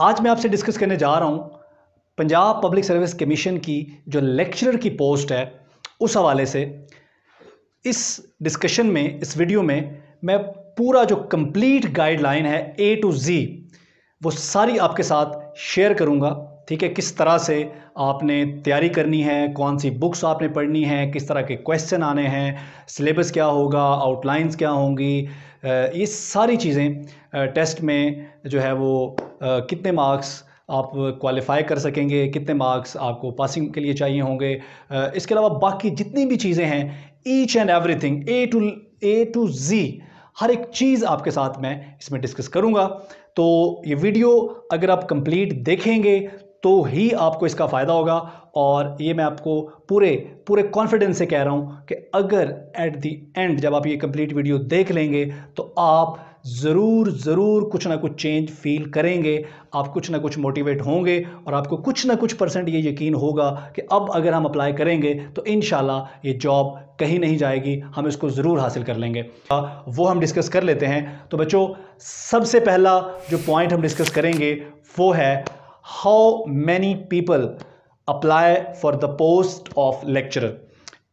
आज मैं आपसे डिस्कस करने जा रहा हूँ पंजाब पब्लिक सर्विस कमीशन की जो लेक्चरर की पोस्ट है उस हवाले से इस डिस्कशन में इस वीडियो में मैं पूरा जो कंप्लीट गाइडलाइन है ए टू ज़ी वो सारी आपके साथ शेयर करूँगा ठीक है किस तरह से आपने तैयारी करनी है कौन सी बुक्स आपने पढ़नी है किस तरह के क्वेश्चन आने हैं सिलेबस क्या होगा आउटलाइंस क्या होंगी ये सारी चीज़ें टेस्ट में जो है वो कितने मार्क्स आप क्वालिफाई कर सकेंगे कितने मार्क्स आपको पासिंग के लिए चाहिए होंगे इसके अलावा बाकी जितनी भी चीज़ें हैं each and everything A to A to Z हर एक चीज़ आपके साथ मैं इसमें डिस्कस करूँगा तो ये वीडियो अगर आप कंप्लीट देखेंगे तो ही आपको इसका फ़ायदा होगा और ये मैं आपको पूरे पूरे कॉन्फिडेंस से कह रहा हूँ कि अगर एट दी एंड जब आप ये कंप्लीट वीडियो देख लेंगे तो आप ज़रूर ज़रूर कुछ ना कुछ चेंज फील करेंगे आप कुछ ना कुछ मोटिवेट होंगे और आपको कुछ ना कुछ परसेंट ये यकीन होगा कि अब अगर हम अप्लाई करेंगे तो इन ये जॉब कहीं नहीं जाएगी हम इसको ज़रूर हासिल कर लेंगे वो हम डिस्कस कर लेते हैं तो बच्चों सबसे पहला जो पॉइंट हम डिस्कस करेंगे वो है how many people apply for the post of lecturer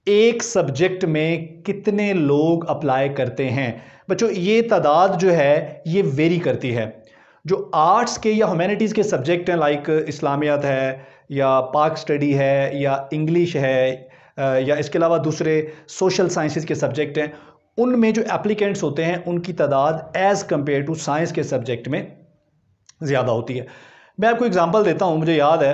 एक सब्जेक्ट में कितने लोग अप्लाई करते हैं बच्चों ये तादाद जो है ये वेरी करती है जो आर्ट्स के या ह्यूमैनिटीज़ के सब्जेक्ट हैं लाइक इस्लामियत है या पाक स्टडी है या इंग्लिश है या इसके अलावा दूसरे सोशल साइंसेस के सब्जेक्ट हैं उनमें जो एप्लीकेंट्स होते हैं उनकी तादाद एज़ कम्पेयर टू साइंस के सब्जेक्ट में ज़्यादा होती है मैं आपको एग्ज़ाम्पल देता हूँ मुझे याद है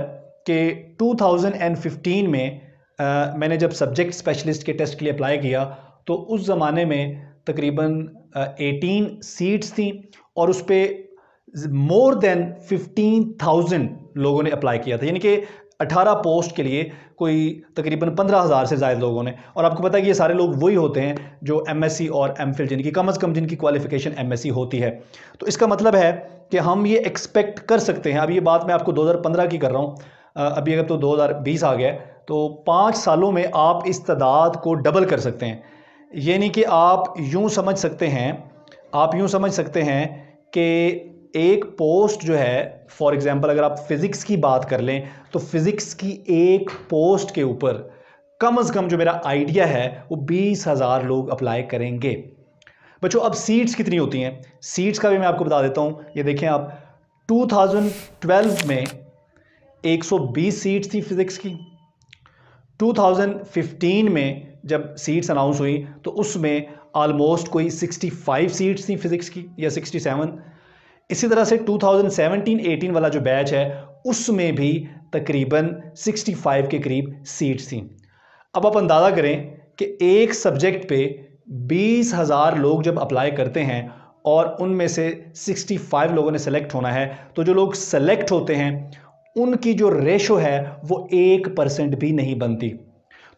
कि 2015 में मैंने जब सब्जेक्ट स्पेशलिस्ट के टेस्ट के लिए अप्लाई किया तो उस ज़माने में तकरीबन एटीन सीट्स थी और उस पर मोर देन फिफ्टीन थाउजेंड लोगों ने अप्लाई किया था यानी कि 18 पोस्ट के लिए कोई तकरीबन 15,000 से ज़्यादा लोगों ने और आपको पता है कि ये सारे लोग वही होते हैं जो सी और एम फिल जिनकी कम अज़ कम जिनकी क्वालिफिकेशन सी होती है तो इसका मतलब है कि हम ये एक्सपेक्ट कर सकते हैं अब ये बात मैं आपको 2015 की कर रहा हूँ अभी अगर तो 2020 आ गया है तो पाँच सालों में आप इस तादाद को डबल कर सकते हैं यानी कि आप यूँ समझ सकते हैं आप यूँ समझ सकते हैं कि एक पोस्ट जो है फॉर एग्ज़ाम्पल अगर आप फ़िज़िक्स की बात कर लें तो फ़िज़िक्स की एक पोस्ट के ऊपर कम अज़ कम जो मेरा आइडिया है वो बीस हज़ार लोग अप्लाई करेंगे बच्चों अब सीट्स कितनी होती हैं सीट्स का भी मैं आपको बता देता हूँ ये देखें आप 2012 में 120 सीट्स थी फ़िज़िक्स की 2015 में जब सीट्स अनाउंस हुई तो उसमें आलमोस्ट कोई 65 सीट्स थी फिज़िक्स की या 67 इसी तरह से 2017-18 वाला जो बैच है उसमें भी तकरीबन 65 के करीब सीट्स थी अब आप अंदाज़ा करें कि एक सब्जेक्ट पे बीस हज़ार लोग जब अप्लाई करते हैं और उनमें से 65 लोगों ने सेलेक्ट होना है तो जो लोग सेलेक्ट होते हैं उनकी जो रेशो है वो एक परसेंट भी नहीं बनती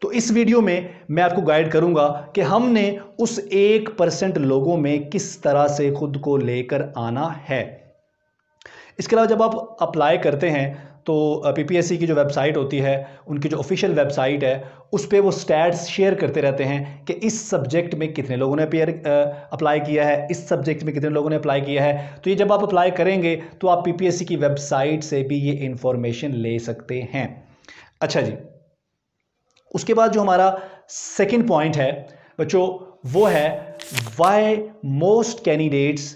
तो इस वीडियो में मैं आपको गाइड करूंगा कि हमने उस एक परसेंट लोगों में किस तरह से खुद को लेकर आना है इसके अलावा जब आप अप्लाई करते हैं तो पीपीएससी की जो वेबसाइट होती है उनकी जो ऑफिशियल वेबसाइट है उस पर वो स्टैट्स शेयर करते रहते हैं कि इस सब्जेक्ट में कितने लोगों ने अपेयर अप्लाई किया है इस सब्जेक्ट में कितने लोगों ने अप्लाई किया है तो ये जब आप अप्लाई करेंगे तो आप पीपीएससी की वेबसाइट से भी ये इन्फॉर्मेशन ले सकते हैं अच्छा जी उसके बाद जो हमारा सेकेंड पॉइंट है बच्चों वो है why most candidates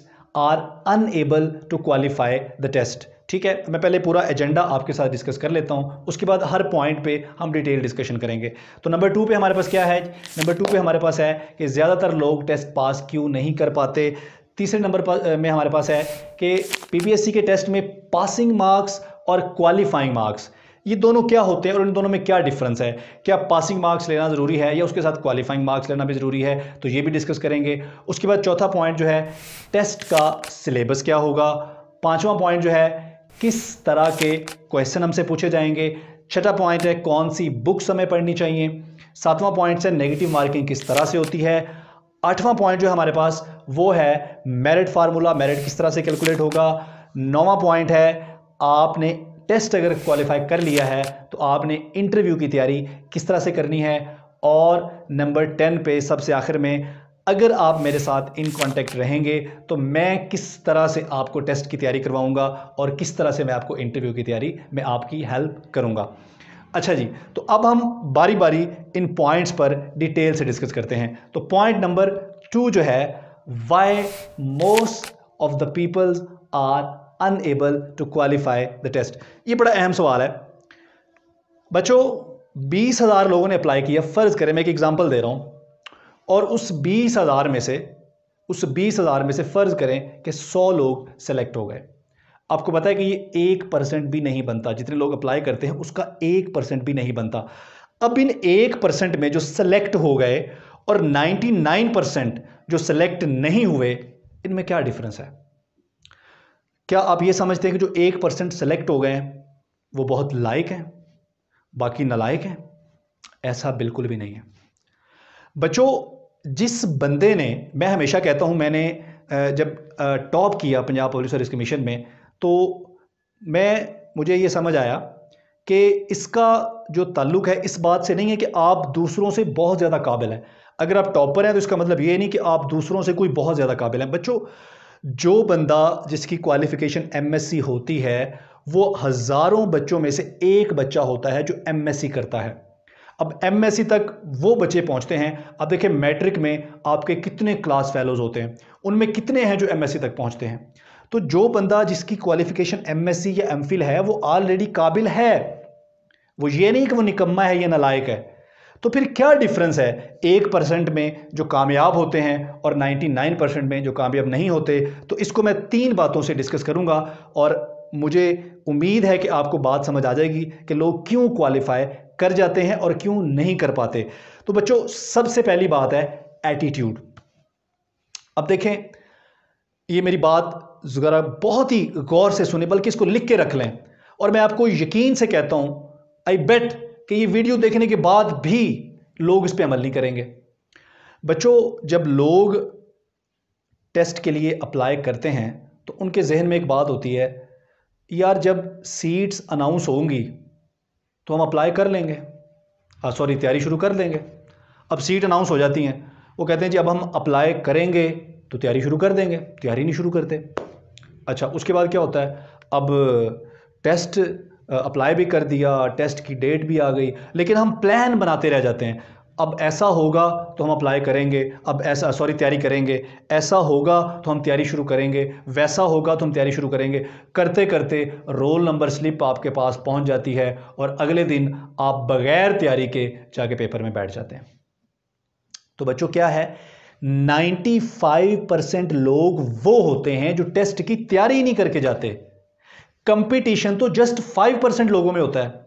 are unable to qualify the test ठीक है मैं पहले पूरा एजेंडा आपके साथ डिस्कस कर लेता हूँ उसके बाद हर पॉइंट पे हम डिटेल डिस्कशन करेंगे तो नंबर टू पे हमारे पास क्या है नंबर टू पे हमारे पास है कि ज़्यादातर लोग टेस्ट पास क्यों नहीं कर पाते तीसरे नंबर में हमारे पास है कि पी के टेस्ट में पासिंग मार्क्स और क्वालिफाइंग मार्क्स ये दोनों क्या होते हैं और इन दोनों में क्या डिफरेंस है क्या पासिंग मार्क्स लेना ज़रूरी है या उसके साथ क्वालिफाइंग मार्क्स लेना भी ज़रूरी है तो ये भी डिस्कस करेंगे उसके बाद चौथा पॉइंट जो है टेस्ट का सिलेबस क्या होगा पाँचवा पॉइंट जो है किस तरह के क्वेश्चन हमसे पूछे जाएंगे छठा पॉइंट है कौन सी बुक्स हमें पढ़नी चाहिए सातवां पॉइंट है नेगेटिव मार्किंग किस तरह से होती है आठवां पॉइंट जो है हमारे पास वो है मेरिट फार्मूला मेरिट किस तरह से कैलकुलेट होगा नौवां पॉइंट है आपने टेस्ट अगर क्वालिफाई कर लिया है तो आपने इंटरव्यू की तैयारी किस तरह से करनी है और नंबर टेन पे सबसे आखिर में अगर आप मेरे साथ इन कांटेक्ट रहेंगे तो मैं किस तरह से आपको टेस्ट की तैयारी करवाऊंगा और किस तरह से मैं आपको इंटरव्यू की तैयारी मैं आपकी हेल्प करूंगा अच्छा जी तो अब हम बारी बारी इन पॉइंट्स पर डिटेल से डिस्कस करते हैं तो पॉइंट नंबर टू जो है why most of the peoples are unable to qualify the test ये बड़ा अहम सवाल है बच्चों बीस हज़ार लोगों ने अप्लाई किया फ़र्ज़ करें मैं एक एग्जाम्पल दे रहा हूँ और उस बीस हज़ार में से उस बीस हज़ार में से फ़र्ज़ करें कि सौ लोग सेलेक्ट हो गए आपको पता है कि ये एक परसेंट भी नहीं बनता जितने लोग अप्लाई करते हैं उसका एक परसेंट भी नहीं बनता अब इन एक परसेंट में जो सेलेक्ट हो गए और नाइन्टी नाइन परसेंट जो सेलेक्ट नहीं हुए इनमें क्या डिफरेंस है क्या आप ये समझते हैं कि जो एक परसेंट सेलेक्ट हो गए वो बहुत लायक हैं बाकी नलायक हैं ऐसा बिल्कुल भी नहीं है बच्चों जिस बंदे ने मैं हमेशा कहता हूँ मैंने जब टॉप किया पंजाब पुलिस सर्विस कमीशन में तो मैं मुझे ये समझ आया कि इसका जो ताल्लुक है इस बात से नहीं है कि आप दूसरों से बहुत ज़्यादा काबिल हैं अगर आप टॉपर हैं तो इसका मतलब ये नहीं कि आप दूसरों से कोई बहुत ज़्यादा काबिल हैं बच्चों जो बंदा जिसकी क्वालिफ़िकेशन एमएससी होती है वो हज़ारों बच्चों में से एक बच्चा होता है जो एमएससी करता है अब एम e तक वो बच्चे पहुंचते हैं अब देखिए मैट्रिक में आपके कितने क्लास फेलोज होते हैं उनमें कितने हैं जो एम e तक पहुंचते हैं तो जो बंदा जिसकी क्वालिफिकेशन एम e या एम है वो ऑलरेडी काबिल है वो ये नहीं कि वो निकम्मा है या नलायक है तो फिर क्या डिफरेंस है एक परसेंट में जो कामयाब होते हैं और नाइन परसेंट में जो कामयाब नहीं होते तो इसको मैं तीन बातों से डिस्कस करूंगा और मुझे उम्मीद है कि आपको बात समझ आ जाएगी कि लोग क्यों क्वालिफाई कर जाते हैं और क्यों नहीं कर पाते तो बच्चों सबसे पहली बात है एटीट्यूड अब देखें ये मेरी बात ज़रा बहुत ही गौर से सुने बल्कि इसको लिख के रख लें और मैं आपको यकीन से कहता हूं आई बेट कि ये वीडियो देखने के बाद भी लोग इस पर अमल नहीं करेंगे बच्चों जब लोग टेस्ट के लिए अप्लाई करते हैं तो उनके जहन में एक बात होती है यार जब सीट्स अनाउंस होंगी तो हम अप्लाई कर लेंगे सॉरी हाँ, तैयारी शुरू कर देंगे अब सीट अनाउंस हो जाती हैं वो कहते हैं जी अब हम अप्लाई करेंगे तो तैयारी शुरू कर देंगे तैयारी नहीं शुरू करते अच्छा उसके बाद क्या होता है अब टेस्ट अप्लाई भी कर दिया टेस्ट की डेट भी आ गई लेकिन हम प्लान बनाते रह जाते हैं अब ऐसा होगा तो हम अप्लाई करेंगे अब ऐसा सॉरी तैयारी करेंगे ऐसा होगा तो हम तैयारी शुरू करेंगे वैसा होगा तो हम तैयारी शुरू करेंगे करते करते रोल नंबर स्लिप आपके पास पहुंच जाती है और अगले दिन आप बगैर तैयारी के जाके पेपर में बैठ जाते हैं तो बच्चों क्या है 95 परसेंट लोग वो होते हैं जो टेस्ट की तैयारी नहीं करके जाते कंपिटिशन तो जस्ट फाइव परसेंट लोगों में होता है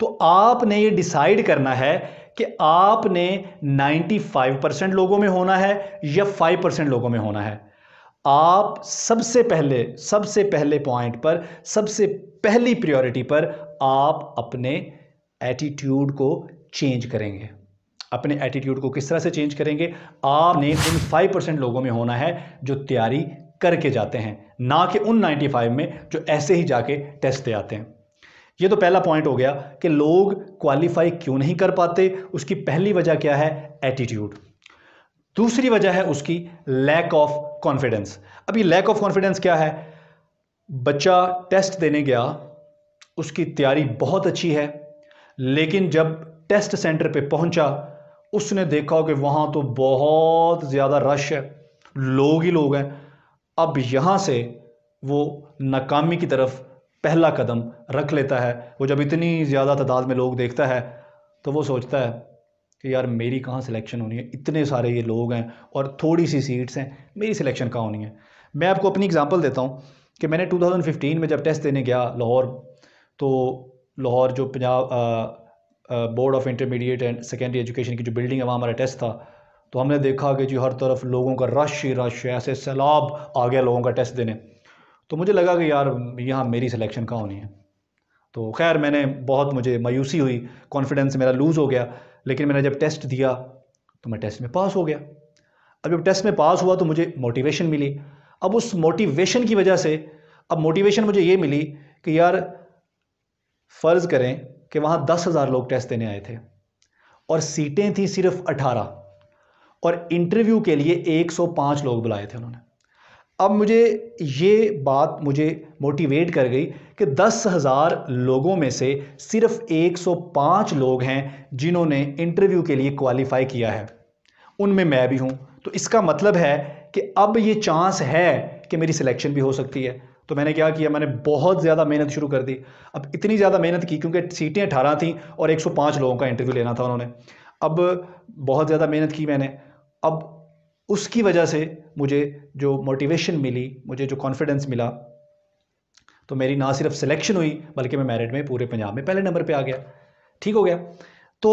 तो आपने ये डिसाइड करना है कि आपने 95 परसेंट लोगों में होना है या 5 परसेंट लोगों में होना है आप सबसे पहले सबसे पहले पॉइंट पर सबसे पहली प्रायोरिटी पर आप अपने एटीट्यूड को चेंज करेंगे अपने एटीट्यूड को किस तरह से चेंज करेंगे आपने उन 5 परसेंट लोगों में होना है जो तैयारी करके जाते हैं ना कि उन 95 में जो ऐसे ही जाके टेस्ट दे आते हैं ये तो पहला पॉइंट हो गया कि लोग क्वालिफाई क्यों नहीं कर पाते उसकी पहली वजह क्या है एटीट्यूड दूसरी वजह है उसकी लैक ऑफ कॉन्फिडेंस अब ये लैक ऑफ कॉन्फिडेंस क्या है बच्चा टेस्ट देने गया उसकी तैयारी बहुत अच्छी है लेकिन जब टेस्ट सेंटर पे पहुंचा उसने देखा कि वहाँ तो बहुत ज़्यादा रश है लोग ही लोग हैं अब यहाँ से वो नाकामी की तरफ पहला कदम रख लेता है वो जब इतनी ज़्यादा तादाद में लोग देखता है तो वो सोचता है कि यार मेरी कहाँ सिलेक्शन होनी है इतने सारे ये लोग हैं और थोड़ी सी सीट्स हैं मेरी सिलेक्शन कहाँ होनी है मैं आपको अपनी एग्ज़ाम्पल देता हूँ कि मैंने 2015 में जब टेस्ट देने गया लाहौर तो लाहौर जो Punjab board of intermediate and secondary education की जो बिल्डिंग है वहाँ हमारा टेस्ट था तो हमने देखा कि जी हर तरफ लोगों का रश ही रश है ऐसे सैलाब आ गया लोगों का टेस्ट देने तो मुझे लगा कि यार यहाँ मेरी सिलेक्शन कहाँ होनी है तो खैर मैंने बहुत मुझे मायूसी हुई कॉन्फिडेंस मेरा लूज़ हो गया लेकिन मैंने जब टेस्ट दिया तो मैं टेस्ट में पास हो गया अब जब टेस्ट में पास हुआ तो मुझे मोटिवेशन मिली अब उस मोटिवेशन की वजह से अब मोटिवेशन मुझे ये मिली कि यार फ़र्ज़ करें कि वहाँ दस हज़ार लोग टेस्ट देने आए थे और सीटें थी सिर्फ अठारह और इंटरव्यू के लिए एक सौ पाँच लोग बुलाए थे उन्होंने अब मुझे ये बात मुझे मोटिवेट कर गई कि दस हज़ार लोगों में से सिर्फ 105 लोग हैं जिन्होंने इंटरव्यू के लिए क्वालिफ़ाई किया है उनमें मैं भी हूँ तो इसका मतलब है कि अब ये चांस है कि मेरी सिलेक्शन भी हो सकती है तो मैंने क्या किया मैंने बहुत ज़्यादा मेहनत शुरू कर दी अब इतनी ज़्यादा मेहनत की क्योंकि सीटें अठारह थीं और एक लोगों का इंटरव्यू लेना था उन्होंने अब बहुत ज़्यादा मेहनत की मैंने अब उसकी वजह से मुझे जो मोटिवेशन मिली मुझे जो कॉन्फिडेंस मिला तो मेरी ना सिर्फ सिलेक्शन हुई बल्कि मैं मैरिट में पूरे पंजाब में पहले नंबर पे आ गया ठीक हो गया तो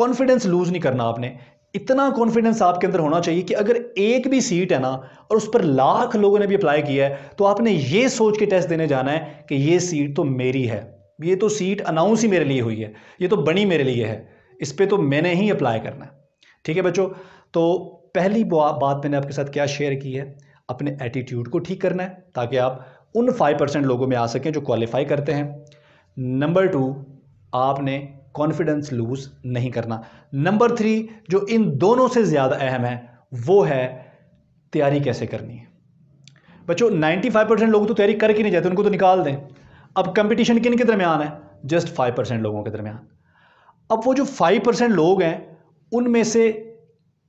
कॉन्फिडेंस लूज़ नहीं करना आपने इतना कॉन्फिडेंस आपके अंदर होना चाहिए कि अगर एक भी सीट है ना और उस पर लाख लोगों ने भी अप्लाई किया है तो आपने ये सोच के टेस्ट देने जाना है कि ये सीट तो मेरी है ये तो सीट अनाउंस ही मेरे लिए हुई है ये तो बनी मेरे लिए है इस पर तो मैंने ही अप्लाई करना है ठीक है बच्चों तो पहली बात मैंने आपके साथ क्या शेयर की है अपने एटीट्यूड को ठीक करना है ताकि आप उन फाइव परसेंट लोगों में आ सकें जो क्वालिफाई करते हैं नंबर टू आपने कॉन्फिडेंस लूज नहीं करना नंबर थ्री जो इन दोनों से ज़्यादा अहम है वो है तैयारी कैसे करनी है बच्चों फाइव परसेंट लोग तो तैयारी करके नहीं जाते उनको तो निकाल दें अब कंपटीशन किन के दरमियान है जस्ट फाइव परसेंट लोगों के दरमियान अब वो जो फाइव परसेंट लोग हैं उनमें से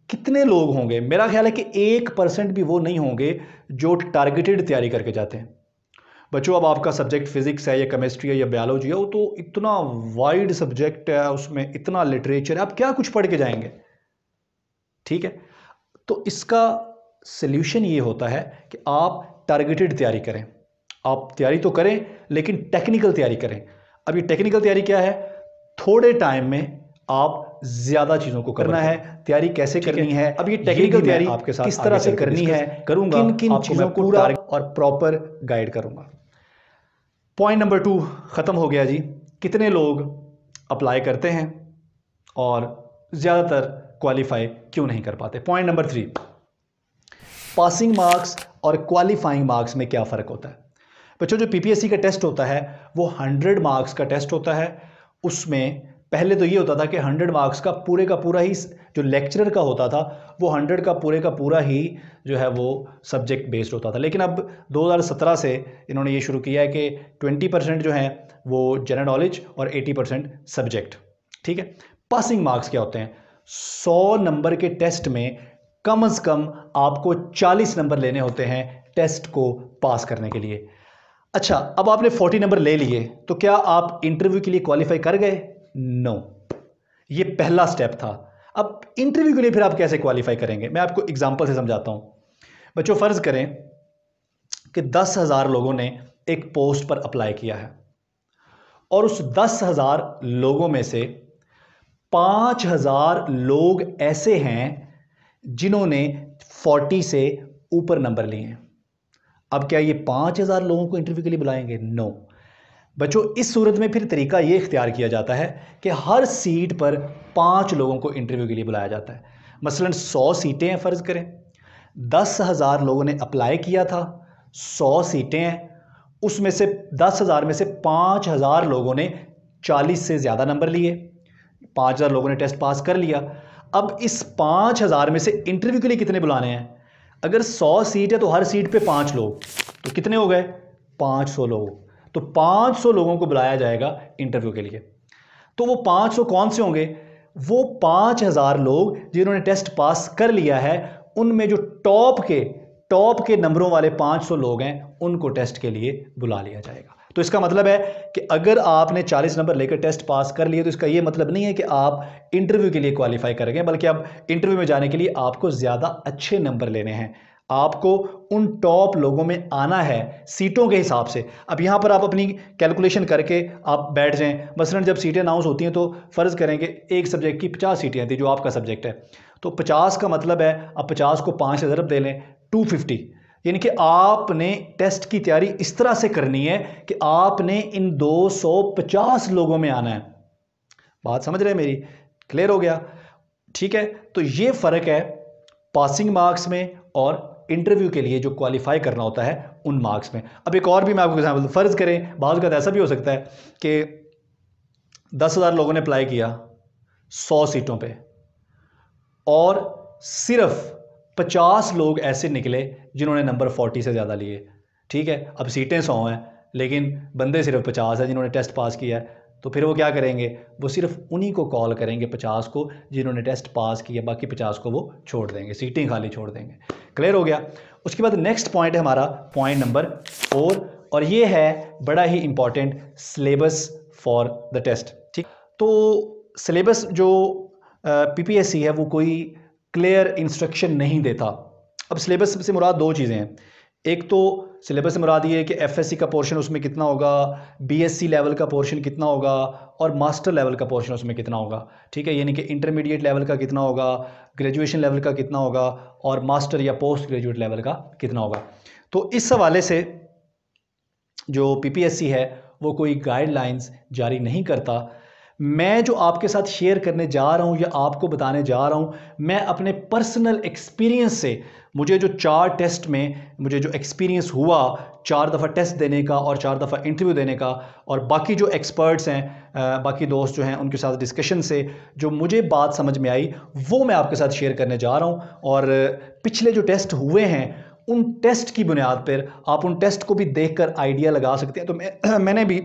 कितने लोग होंगे मेरा ख्याल है कि एक परसेंट भी वो नहीं होंगे जो टारगेटेड तैयारी करके जाते हैं बच्चों अब आपका सब्जेक्ट फिज़िक्स है या केमिस्ट्री है या बायोलॉजी है वो तो इतना वाइड सब्जेक्ट है उसमें इतना लिटरेचर है आप क्या कुछ पढ़ के जाएंगे ठीक है तो इसका सल्यूशन ये होता है कि आप टारगेटेड तैयारी करें आप तैयारी तो करें लेकिन टेक्निकल तैयारी करें अब ये टेक्निकल तैयारी क्या है थोड़े टाइम में आप ज्यादा चीजों को करना है तैयारी कैसे करनी है अब ये टेक्निकल तैयारी आपके साथ किस तरह से करनी है करूंगा किन किन चीजों को और प्रॉपर गाइड करूंगा पॉइंट नंबर टू खत्म हो गया जी कितने लोग अप्लाई करते हैं और ज़्यादातर क्वालिफाई क्यों नहीं कर पाते point number three passing marks और क्वालिफाइंग मार्क्स में क्या फ़र्क होता है बच्चों जो पीपीएससी का टेस्ट होता है वो हंड्रेड मार्क्स का टेस्ट होता है उसमें पहले तो ये होता था कि 100 मार्क्स का पूरे का पूरा ही जो लेक्चरर का होता था वो 100 का पूरे का पूरा ही जो है वो सब्जेक्ट बेस्ड होता था लेकिन अब 2017 से इन्होंने ये शुरू किया है कि 20 परसेंट जो है वो जनरल नॉलेज और 80 परसेंट सब्जेक्ट ठीक है पासिंग मार्क्स क्या होते हैं सौ नंबर के टेस्ट में कम अज़ कम आपको चालीस नंबर लेने होते हैं टेस्ट को पास करने के लिए अच्छा अब आपने फोर्टी नंबर ले लिए तो क्या आप इंटरव्यू के लिए क्वालिफाई कर गए नो ये पहला स्टेप था अब इंटरव्यू के लिए फिर आप कैसे क्वालिफाई करेंगे मैं आपको एग्जाम्पल से समझाता हूँ बच्चों फ़र्ज़ करें कि दस हज़ार लोगों ने एक पोस्ट पर अप्लाई किया है और उस दस हज़ार लोगों में से पांच हज़ार लोग ऐसे हैं जिन्होंने फोर्टी से ऊपर नंबर लिए हैं अब क्या ये पांच हज़ार लोगों को इंटरव्यू के लिए बुलाएंगे नो no. बच्चों इस सूरत में फिर तरीका ये इख्तियार किया जाता है कि हर सीट पर पाँच लोगों को इंटरव्यू के लिए बुलाया जाता है मसलन सौ सीटें हैं फ़र्ज़ करें दस हज़ार लोगों ने अप्लाई किया था सौ सीटें हैं उसमें से दस हज़ार में से पाँच हज़ार लोगों ने चालीस से ज़्यादा नंबर लिए पाँच हज़ार लोगों ने टेस्ट पास कर लिया अब इस पाँच हज़ार में से इंटरव्यू के लिए कितने बुलाने हैं अगर सौ सीट है तो हर सीट पे पाँच लोग तो कितने हो गए पाँच सौ लोग तो 500 लोगों को बुलाया जाएगा इंटरव्यू के लिए तो वो 500 कौन से होंगे वो 5000 लोग जिन्होंने टेस्ट पास कर लिया है उनमें जो टॉप के टॉप के नंबरों वाले 500 लोग हैं उनको टेस्ट के लिए बुला लिया जाएगा तो इसका मतलब है कि अगर आपने 40 नंबर लेकर टेस्ट पास कर लिए तो इसका यह मतलब नहीं है कि आप इंटरव्यू के लिए क्वालिफाई करेंगे बल्कि आप इंटरव्यू में जाने के लिए आपको ज़्यादा अच्छे नंबर लेने हैं आपको उन टॉप लोगों में आना है सीटों के हिसाब से अब यहाँ पर आप अपनी कैलकुलेशन करके आप बैठ जाएं मसलन जब सीटें अनाउंस होती हैं तो फ़र्ज़ करें कि एक सब्जेक्ट की पचास सीटें थी जो आपका सब्जेक्ट है तो पचास का मतलब है आप पचास को पाँच से ज़रब दे लें टू फिफ्टी यानी कि आपने टेस्ट की तैयारी इस तरह से करनी है कि आपने इन पचास लोगों में आना है बात समझ रहे हैं मेरी क्लियर हो गया ठीक है तो ये फ़र्क है पासिंग मार्क्स में और इंटरव्यू के लिए जो क्वालिफाई करना होता है उन मार्क्स में अब एक और भी मैं आपको एग्जाम्पल फ़र्ज़ करें बाद का ऐसा भी हो सकता है कि दस हज़ार लोगों ने अप्लाई किया सौ सीटों पे और सिर्फ पचास लोग ऐसे निकले जिन्होंने नंबर फोर्टी से ज़्यादा लिए ठीक है अब सीटें सौ हैं लेकिन बंदे सिर्फ पचास हैं जिन्होंने टेस्ट पास किया है तो फिर वो क्या करेंगे वो सिर्फ उन्हीं को कॉल करेंगे पचास को जिन्होंने टेस्ट पास किया बाकी पचास को वो छोड़ देंगे सीटें खाली छोड़ देंगे क्लियर हो गया उसके बाद नेक्स्ट पॉइंट है हमारा पॉइंट नंबर फोर और ये है बड़ा ही important syllabus for the test ठीक तो सिलेबस जो पीपीएससी है वो कोई क्लियर इंस्ट्रक्शन नहीं देता अब सिलेबस से मुराद दो चीज़ें हैं एक तो सिलेबस से मुराद ये है कि एफएससी का पोर्शन उसमें कितना होगा बीएससी लेवल का पोर्शन कितना होगा और मास्टर लेवल का पोर्शन उसमें कितना होगा ठीक है यानी कि इंटरमीडिएट लेवल का कितना होगा ग्रेजुएशन लेवल का कितना होगा और मास्टर या पोस्ट ग्रेजुएट लेवल का कितना होगा तो इस हवाले से जो सी है वो कोई गाइडलाइंस जारी नहीं करता मैं जो आपके साथ शेयर करने जा रहा हूँ या आपको बताने जा रहा हूँ मैं अपने पर्सनल एक्सपीरियंस से मुझे जो चार टेस्ट में मुझे जो एक्सपीरियंस हुआ चार दफ़ा टेस्ट देने का और चार दफ़ा इंटरव्यू देने का और बाकी जो एक्सपर्ट्स हैं बाकी दोस्त जो हैं उनके साथ डिस्कशन से जो मुझे बात समझ में आई वो मैं आपके साथ शेयर करने जा रहा हूँ और पिछले जो टेस्ट हुए हैं उन टेस्ट की बुनियाद पर आप उन टेस्ट को भी देख कर आइडिया लगा सकते हैं तो मैं मैंने भी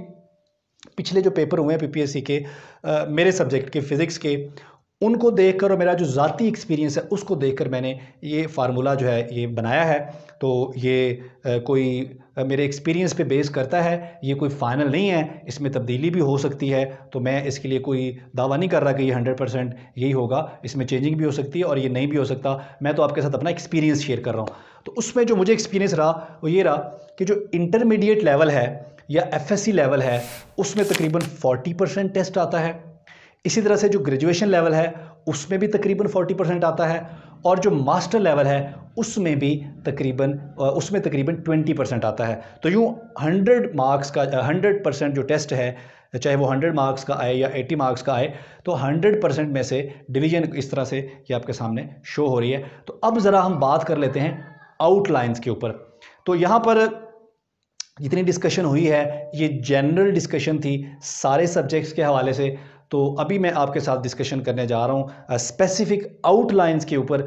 पिछले जो पेपर हुए हैं पीपीएससी के आ, मेरे सब्जेक्ट के फिज़िक्स के उनको देखकर और मेरा जो ज़ाती एक्सपीरियंस है उसको देखकर मैंने ये फार्मूला जो है ये बनाया है तो ये आ, कोई आ, मेरे एक्सपीरियंस पे बेस करता है ये कोई फाइनल नहीं है इसमें तब्दीली भी हो सकती है तो मैं इसके लिए कोई दावा नहीं कर रहा कि ये हंड्रेड परसेंट यही होगा इसमें चेंजिंग भी हो सकती है और ये नहीं भी हो सकता मैं तो आपके साथ अपना एक्सपीरियंस शेयर कर रहा हूँ तो उसमें जो मुझे एक्सपीरियंस रहा वो ये रहा कि जो इंटरमीडिएट लेवल है या एफ लेवल है उसमें तकरीबन 40 परसेंट टेस्ट आता है इसी तरह से जो ग्रेजुएशन लेवल है उसमें भी तकरीबन 40 परसेंट आता है और जो मास्टर लेवल है उसमें भी तकरीबन उसमें तकरीबन 20 परसेंट आता है तो यूँ 100 मार्क्स का 100 परसेंट जो टेस्ट है चाहे वो 100 मार्क्स का आए या 80 मार्क्स का आए तो 100 परसेंट में से डिवीजन इस तरह से ये आपके सामने शो हो रही है तो अब ज़रा हम बात कर लेते हैं आउटलाइंस के ऊपर तो यहाँ पर जितनी डिस्कशन हुई है ये जनरल डिस्कशन थी सारे सब्जेक्ट्स के हवाले से तो अभी मैं आपके साथ डिस्कशन करने जा रहा हूँ स्पेसिफिक आउटलाइंस के ऊपर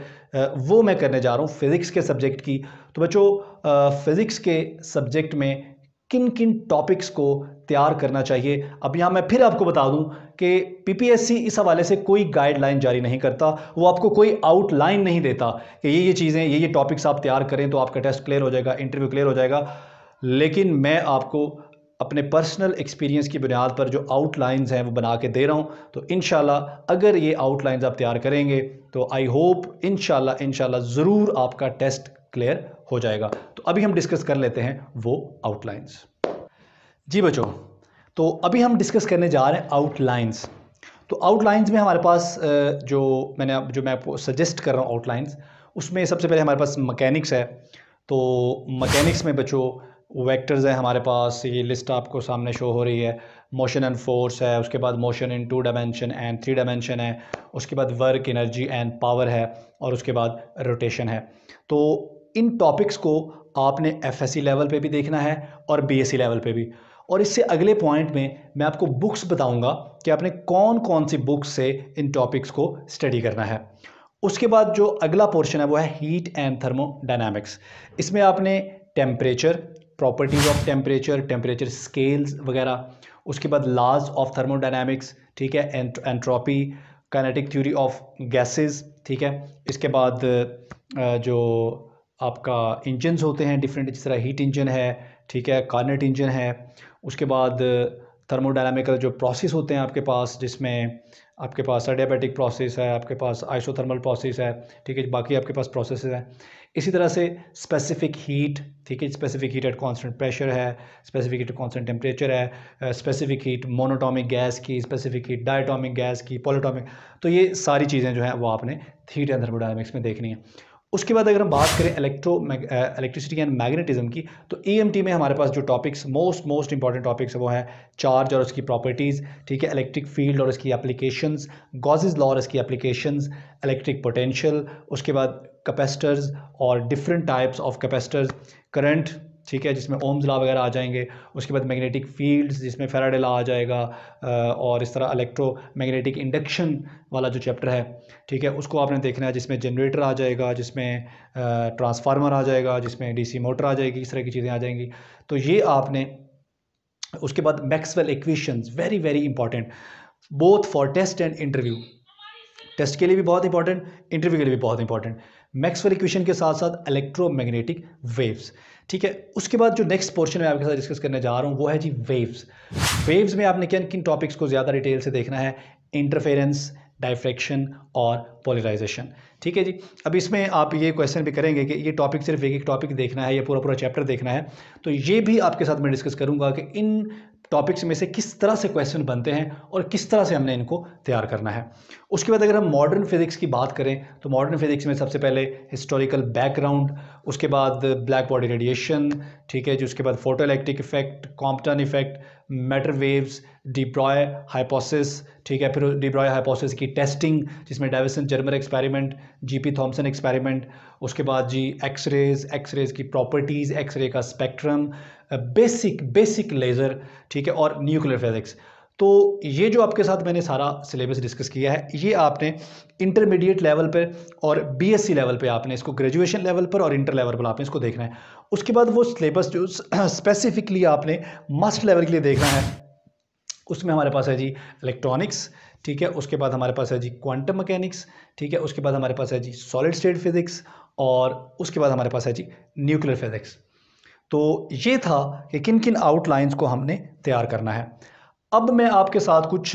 वो मैं करने जा रहा हूँ फिज़िक्स के सब्जेक्ट की तो बच्चों फिज़िक्स के सब्जेक्ट में किन किन टॉपिक्स को तैयार करना चाहिए अब यहाँ मैं फिर आपको बता दूँ कि पीपीएससी इस हवाले से कोई गाइडलाइन जारी नहीं करता वो आपको कोई आउटलाइन नहीं देता कि ये ये चीज़ें ये ये टॉपिक्स आप तैयार करें तो आपका टेस्ट क्लियर हो जाएगा इंटरव्यू क्लियर हो जाएगा लेकिन मैं आपको अपने पर्सनल एक्सपीरियंस की बुनियाद पर जो आउटलाइंस हैं वो बना के दे रहा हूँ तो इन अगर ये आउटलाइंस आप तैयार करेंगे तो आई होप इन इन ज़रूर आपका टेस्ट क्लियर हो जाएगा तो अभी हम डिस्कस कर लेते हैं वो आउटलाइंस जी बच्चों तो अभी हम डिस्कस करने जा रहे हैं आउटलाइंस तो आउटलाइंस में हमारे पास जो मैंने जो मैं आपको सजेस्ट कर रहा हूँ आउटलाइंस उसमें सबसे पहले हमारे पास मकैनिक्स है तो मकैनिक्स में बच्चों वेक्टर्स है हमारे पास ये लिस्ट आपको सामने शो हो रही है मोशन एंड फोर्स है उसके बाद motion in two dimension and three dimension है उसके बाद वर्क एनर्जी एंड पावर है और उसके बाद रोटेशन है तो इन टॉपिक्स को आपने एफ लेवल पे भी देखना है और बी लेवल पे भी और इससे अगले पॉइंट में मैं आपको बुक्स बताऊँगा कि आपने कौन कौन सी बुक्स से इन टॉपिक्स को स्टडी करना है उसके बाद जो अगला पोर्शन है वो है हीट एंड थर्मोडाइनमिक्स इसमें आपने temperature properties of temperature temperature scales वगैरह उसके बाद लाज ऑफ थर्मोडाइनमिक्स ठीक है entropy kinetic theory of gases ठीक है इसके बाद जो आपका इंजनस होते हैं डिफरेंट जिस तरह हीट इंजन है ठीक है कार्नेट इंजन है उसके बाद थर्मोडाइनमिकल जो प्रोसेस होते हैं आपके पास जिसमें आपके पास एडियाबैटिक प्रोसेस है आपके पास आइसोथर्मल प्रोसेस है ठीक है बाकी आपके पास प्रोसेस हैं इसी तरह से स्पेसिफिक हीट ठीक है specific heat at constant pressure है स्पेसिफिक हीट कांस्टेंट टेम्परेचर है स्पेसिफिक हीट मोनोटॉमिक गैस की स्पेसिफिक हीट डायटॉमिक गैस की पोलोटॉमिक तो ये सारी चीज़ें जो हैं वो आपने थीट एंड थर्मोडाइनमिक्स में देखनी है उसके बाद अगर हम बात करें इलेक्ट्रो इलेक्ट्रिसिटी एंड मैग्नेटिज्म की तो ई e में हमारे पास जो topics most most important topics है वो है चार्ज और उसकी प्रॉपर्टीज़ ठीक है इलेक्ट्रिक फील्ड और उसकी एप्लीकेशंस गॉजेज लॉ और इसकी एप्लीकेशंस इलेक्ट्रिक पोटेंशियल उसके बाद कैपेसिटर्स और different types of capacitors current ठीक है जिसमें ओम्स ला वगैरह आ जाएंगे उसके बाद मैग्नेटिक फील्ड्स जिसमें फेराडे ला आ जाएगा और इस तरह इलेक्ट्रो मैग्नेटिक इंडक्शन वाला जो चैप्टर है ठीक है उसको आपने देखना है जिसमें जनरेटर आ जाएगा जिसमें ट्रांसफार्मर आ जाएगा जिसमें डीसी मोटर आ जाएगी इस तरह की चीज़ें आ जाएंगी तो ये आपने उसके बाद Maxwell equations very very important both for test and interview test के लिए भी बहुत इंपॉर्टेंट इंटरव्यू के लिए भी बहुत इंपॉर्टेंट मैक्सवेल इक्वेशन के साथ साथ इलेक्ट्रोमैग्नेटिक वेव्स ठीक है उसके बाद जो नेक्स्ट पोर्शन में आपके साथ डिस्कस करने जा रहा हूँ वो है जी वेव्स वेव्स में आपने किन किन टॉपिक्स को ज़्यादा डिटेल से देखना है इंटरफेरेंस डायफ्रेक्शन और पोलराइजेशन ठीक है जी अब इसमें आप ये क्वेश्चन भी करेंगे कि ये टॉपिक सिर्फ एक एक टॉपिक देखना है या पूरा पूरा चैप्टर देखना है तो ये भी आपके साथ मैं डिस्कस करूंगा कि इन टॉपिक्स में से किस तरह से क्वेश्चन बनते हैं और किस तरह से हमने इनको तैयार करना है उसके बाद अगर हम मॉडर्न फिजिक्स की बात करें तो मॉडर्न फिजिक्स में सबसे पहले हिस्टोरिकल बैकग्राउंड उसके बाद ब्लैक बॉडी रेडिएशन ठीक है जी उसके बाद photo electric effect Compton effect matter waves de Broglie hypothesis ठीक है फिर डिब्रॉय हाइपोसिस की टेस्टिंग जिसमें Davisson Germer experiment GP Thomson experiment उसके बाद जी एक्सरेज एक्सरेज की प्रॉपर्टीज़ एक्सरे का स्पेक्ट्रम बेसिक बेसिक लेज़र ठीक है और न्यूक्लियर फिज़िक्स तो ये जो आपके साथ मैंने सारा सिलेबस डिस्कस किया है ये आपने इंटरमीडिएट लेवल पर और बीएससी लेवल पे आपने इसको ग्रेजुएशन लेवल पर और इंटर लेवल पर आपने इसको देखना है उसके बाद वो सिलेबस जो स्पेसिफिकली आपने मास्टर लेवल के लिए देखना है उसमें हमारे पास है जी इलेक्ट्रॉनिक्स ठीक है उसके बाद हमारे पास है जी क्वांटम मकैनिक्स ठीक है उसके बाद हमारे पास है जी सॉलिड स्टेट फिज़िक्स और उसके बाद हमारे पास है जी न्यूक्लियर फिज़िक्स तो ये था कि किन किन आउटलाइंस को हमने तैयार करना है अब मैं आपके साथ कुछ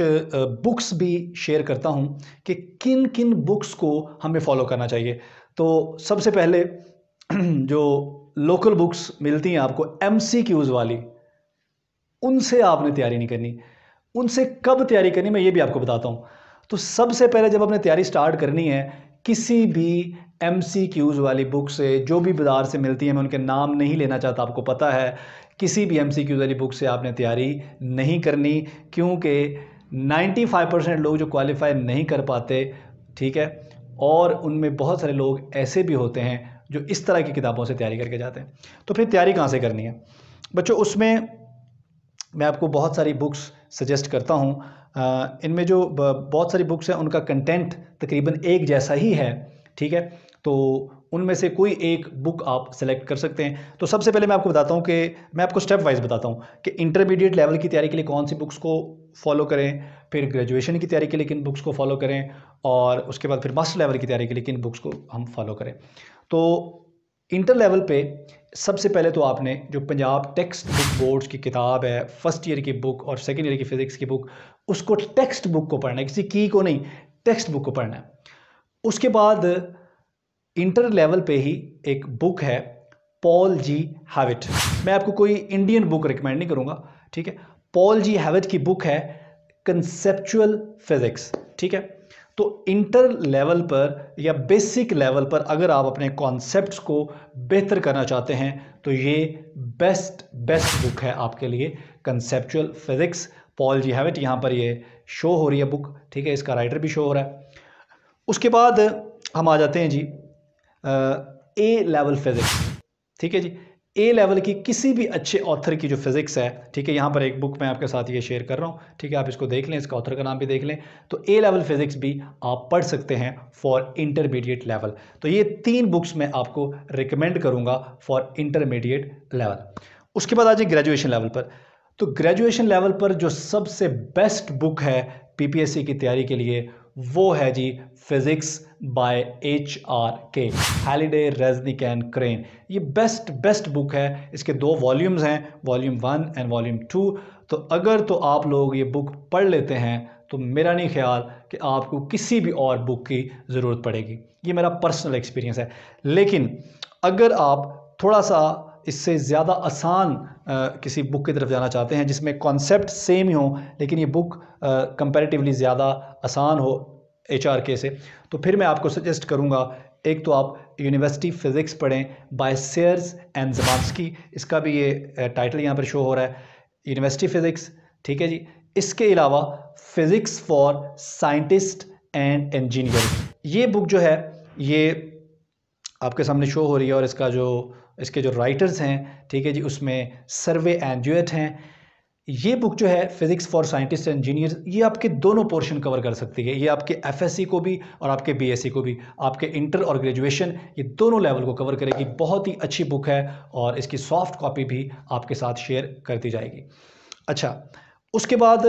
बुक्स भी शेयर करता हूँ कि किन किन बुक्स को हमें फॉलो करना चाहिए तो सबसे पहले जो लोकल बुक्स मिलती हैं आपको एम सी वाली उनसे आपने तैयारी नहीं करनी उनसे कब तैयारी करनी मैं ये भी आपको बताता हूँ तो सबसे पहले जब आपने तैयारी स्टार्ट करनी है किसी भी एम सी क्यूज़ वाली बुक से जो भी बाज़ार से मिलती है मैं उनके नाम नहीं लेना चाहता आपको पता है किसी भी एम सी क्यूज़ वाली बुक से आपने तैयारी नहीं करनी क्योंकि 95 परसेंट लोग जो क्वालिफाई नहीं कर पाते ठीक है और उनमें बहुत सारे लोग ऐसे भी होते हैं जो इस तरह की किताबों से तैयारी करके जाते हैं तो फिर तैयारी कहाँ से करनी है बच्चों उसमें मैं आपको बहुत सारी बुक्स सजेस्ट करता हूँ इनमें जो बहुत सारी बुक्स हैं उनका कंटेंट तकरीबन एक जैसा ही है ठीक है तो उनमें से कोई एक बुक आप सेलेक्ट कर सकते हैं तो सबसे पहले मैं आपको बताता हूँ कि मैं आपको स्टेप वाइज बताता हूँ कि इंटरमीडिएट लेवल की तैयारी के लिए कौन सी बुक्स को फॉलो करें फिर ग्रेजुएशन की तैयारी के लिए किन बुक्स को फॉलो करें और उसके बाद फिर मास्टर लेवल की तैयारी के लिए किन बुक्स को हम फॉलो करें तो इंटर लेवल पे सबसे पहले तो आपने जो पंजाब टेक्स्ट बुक बोर्ड्स की किताब है फर्स्ट ईयर की बुक और सेकेंड ईयर की फ़िज़िक्स की बुक उसको टेक्स्ट बुक को पढ़ना है किसी की को नहीं टेक्स्ट बुक को पढ़ना है उसके बाद इंटर लेवल पे ही एक बुक है पॉल जी हैविट मैं आपको कोई इंडियन बुक रिकमेंड नहीं करूँगा ठीक है पॉल जी हैविट की बुक है कंसेप्चुअल फिजिक्स ठीक है तो इंटर लेवल पर या बेसिक लेवल पर अगर आप अपने कॉन्सेप्ट को बेहतर करना चाहते हैं तो ये बेस्ट बेस्ट बुक है आपके लिए conceptual physics Paul G Hewitt यहाँ पर ये शो हो रही है बुक ठीक है इसका राइटर भी शो हो रहा है उसके बाद हम आ जाते हैं जी ए लेवल फिज़िक्स ठीक है जी ए लेवल की किसी भी अच्छे ऑथर की जो फिज़िक्स है ठीक है यहाँ पर एक बुक मैं आपके साथ ये शेयर कर रहा हूँ ठीक है आप इसको देख लें इसका ऑथर का नाम भी देख लें तो ए लेवल फिज़िक्स भी आप पढ़ सकते हैं फॉर इंटरमीडिएट लेवल तो ये तीन बुक्स मैं आपको रिकमेंड करूँगा फॉर इंटरमीडिएट लेवल उसके बाद आ जाए ग्रेजुएशन लेवल पर तो ग्रेजुएशन लेवल पर जो सबसे बेस्ट बुक है पी की तैयारी के लिए वो है जी physics by H R K Halliday Resnick and Krane ये बेस्ट बेस्ट बुक है इसके दो वॉल्यूम्स हैं volume one and volume two तो अगर तो आप लोग ये बुक पढ़ लेते हैं तो मेरा नहीं ख्याल कि आपको किसी भी और बुक की ज़रूरत पड़ेगी ये मेरा पर्सनल एक्सपीरियंस है लेकिन अगर आप थोड़ा सा इससे ज़्यादा आसान किसी बुक की तरफ जाना चाहते हैं जिसमें कॉन्सेप्ट सेम ही हो लेकिन ये बुक कंपैरेटिवली ज़्यादा आसान हो एच आर के से तो फिर मैं आपको सजेस्ट करूँगा एक तो आप यूनिवर्सिटी फ़िज़िक्स पढ़ें बाय सेयर्स एंड जबानस्की इसका भी ये टाइटल यहाँ पर शो हो रहा है यूनिवर्सिटी फ़िज़िक्स ठीक है जी इसके अलावा physics for scientist and engineer ये बुक जो है ये आपके सामने शो हो रही है और इसका जो इसके जो राइटर्स हैं ठीक है जी उसमें सर्वे एंड जुएट हैं ये बुक जो है फिज़िक्स फॉर साइंटिस्ट इंजीनियर्स ये आपके दोनों पोर्शन कवर कर सकती है ये आपके एफएससी को भी और आपके बीएससी को भी आपके इंटर और ग्रेजुएशन ये दोनों लेवल को कवर करेगी बहुत ही अच्छी बुक है और इसकी सॉफ्ट कॉपी भी आपके साथ शेयर करती जाएगी अच्छा उसके बाद